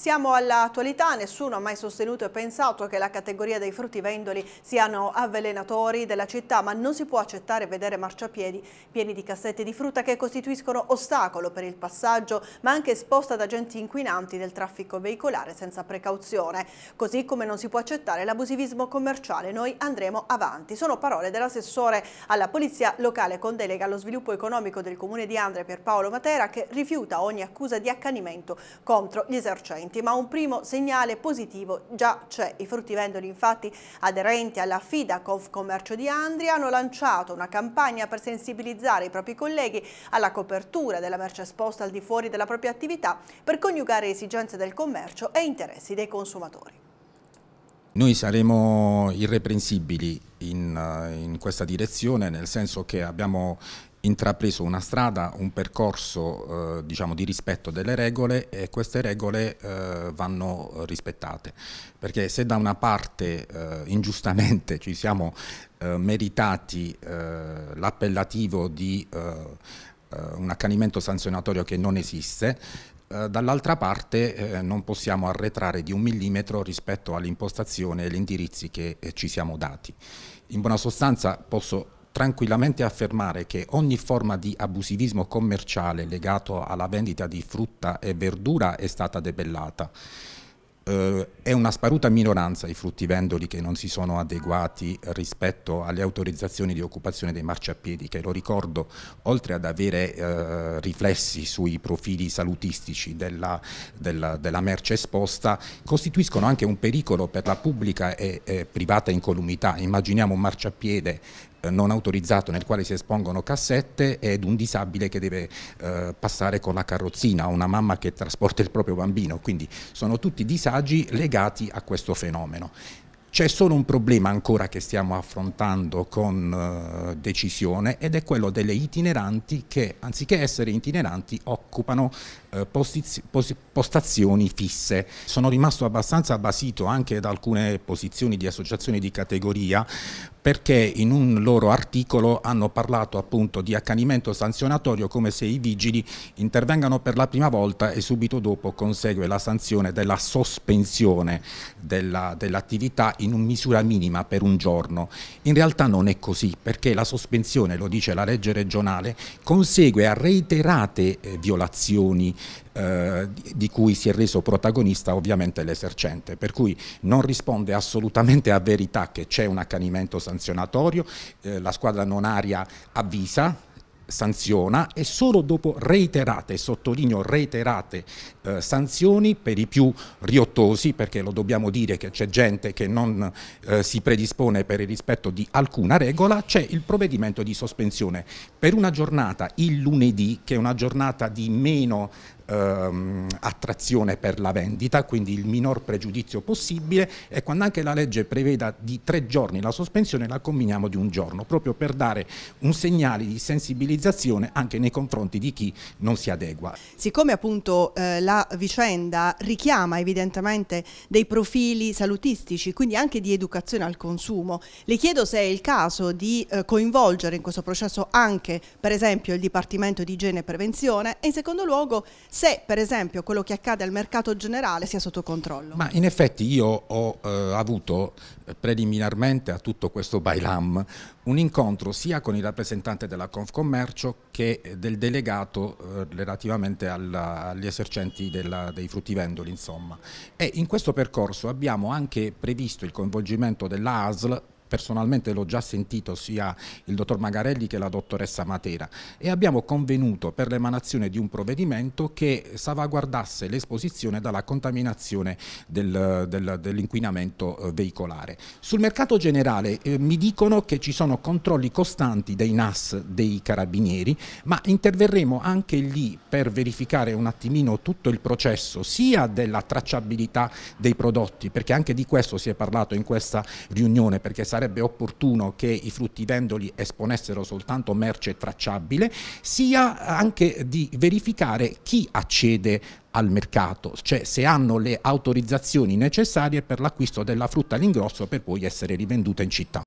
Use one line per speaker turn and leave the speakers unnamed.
Siamo all'attualità, nessuno ha mai sostenuto e pensato che la categoria dei fruttivendoli siano avvelenatori della città, ma non si può accettare vedere marciapiedi pieni di cassette di frutta che costituiscono ostacolo per il passaggio, ma anche esposta ad agenti inquinanti del traffico veicolare senza precauzione. Così come non si può accettare l'abusivismo commerciale, noi andremo avanti. Sono parole dell'assessore alla Polizia Locale con delega allo sviluppo economico del Comune di Andrea Pierpaolo Matera che rifiuta ogni accusa di accanimento contro gli esercenti alimenti, ma un primo segnale positivo già c'è. I fruttivendoli infatti aderenti alla Fidacov Commercio di Andria hanno lanciato una campagna per sensibilizzare i propri colleghi alla copertura della merce esposta al di fuori della propria attività per coniugare esigenze del commercio e interessi dei consumatori.
Noi saremo irreprensibili in, in, questa direzione, nel senso che abbiamo intrapreso una strada, un percorso eh, diciamo, di rispetto delle regole e queste regole eh, vanno rispettate, perché se da una parte eh, ingiustamente ci siamo eh, meritati eh, l'appellativo di eh, un accanimento sanzionatorio che non esiste, dall'altra parte non possiamo arretrare di un millimetro rispetto all'impostazione e agli indirizzi che ci siamo dati. In buona sostanza posso tranquillamente affermare che ogni forma di abusivismo commerciale legato alla vendita di frutta e verdura è stata debellata. Eh, è una sparuta minoranza i fruttivendoli che non si sono adeguati rispetto alle autorizzazioni di occupazione dei marciapiedi, che lo ricordo, oltre ad avere eh, riflessi sui profili salutistici della, della, della, merce esposta, costituiscono anche un pericolo per la pubblica e, e privata incolumità. Immaginiamo un marciapiede eh, non autorizzato nel quale si espongono cassette ed un disabile che deve eh, passare con la carrozzina o una mamma che trasporta il proprio bambino, quindi sono tutti disagi legati a questo fenomeno. C'è solo un problema ancora che stiamo affrontando con eh, decisione ed è quello delle itineranti che anziché essere itineranti occupano eh, postiz- postazioni fisse. Sono rimasto abbastanza basito anche da alcune posizioni di associazioni di categoria perché in un loro articolo hanno parlato appunto di accanimento sanzionatorio come se i vigili intervengano per la prima volta e subito dopo consegue la sanzione della sospensione dell'attività dell in misura minima per un giorno. In realtà non è così perché la sospensione, lo dice la legge regionale, consegue a reiterate eh, violazioni eh, di cui si è reso protagonista ovviamente l'esercente, per cui non risponde assolutamente a verità che c'è un accanimento sanzionatorio, eh, la squadra non aria avvisa, sanziona e solo dopo reiterate, sottolineo reiterate eh, sanzioni per i più riottosi, perché lo dobbiamo dire che c'è gente che non eh, si predispone per il rispetto di alcuna regola, c'è il provvedimento di sospensione per una giornata il lunedì, che è una giornata di meno ehm, attrazione per la vendita, quindi il minor pregiudizio possibile e quando anche la legge preveda di tre giorni la sospensione la combiniamo di un giorno, proprio per dare un segnale di sensibilizzazione anche nei confronti di chi non si adegua.
Siccome appunto eh, la vicenda richiama evidentemente dei profili salutistici, quindi anche di educazione al consumo, le chiedo se è il caso di eh, coinvolgere in questo processo anche per esempio il Dipartimento di Igiene e Prevenzione e in secondo luogo se per esempio quello che accade al mercato generale sia sotto controllo. Ma
in effetti io ho eh, avuto eh, preliminarmente a tutto questo bailam un incontro sia con il rappresentante della Confcommercio che eh, del delegato eh, relativamente alla, agli esercenti della, dei fruttivendoli insomma. E in questo percorso abbiamo anche previsto il coinvolgimento dell'ASL personalmente l'ho già sentito sia il dottor Magarelli che la dottoressa Matera e abbiamo convenuto per l'emanazione di un provvedimento che salvaguardasse l'esposizione dalla contaminazione del, del, dell'inquinamento eh, veicolare. Sul mercato generale eh, mi dicono che ci sono controlli costanti dei NAS dei carabinieri ma interverremo anche lì per verificare un attimino tutto il processo sia della tracciabilità dei prodotti perché anche di questo si è parlato in questa riunione perché sarà sarebbe opportuno che i fruttivendoli esponessero soltanto merce tracciabile, sia anche di verificare chi accede al mercato, cioè se
hanno le autorizzazioni necessarie per l'acquisto della frutta all'ingrosso per poi essere rivenduta in città.